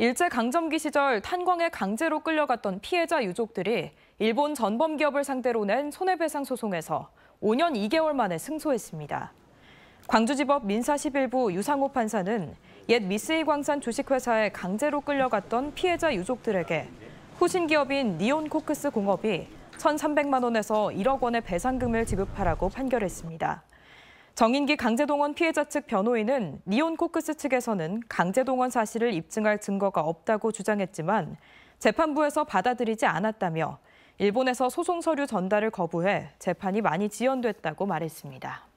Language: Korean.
일제강점기 시절 탄광에 강제로 끌려갔던 피해자 유족들이 일본 전범기업을 상대로 낸 손해배상 소송에서 5년 2개월 만에 승소했습니다. 광주지법 민사 11부 유상호 판사는 옛 미쓰이 광산 주식회사에 강제로 끌려갔던 피해자 유족들에게 후신기업인 니온코크스 공업이 1,300만 원에서 1억 원의 배상금을 지급하라고 판결했습니다. 정인기 강제동원 피해자 측 변호인은 니온 코크스 측에서는 강제동원 사실을 입증할 증거가 없다고 주장했지만 재판부에서 받아들이지 않았다며 일본에서 소송 서류 전달을 거부해 재판이 많이 지연됐다고 말했습니다.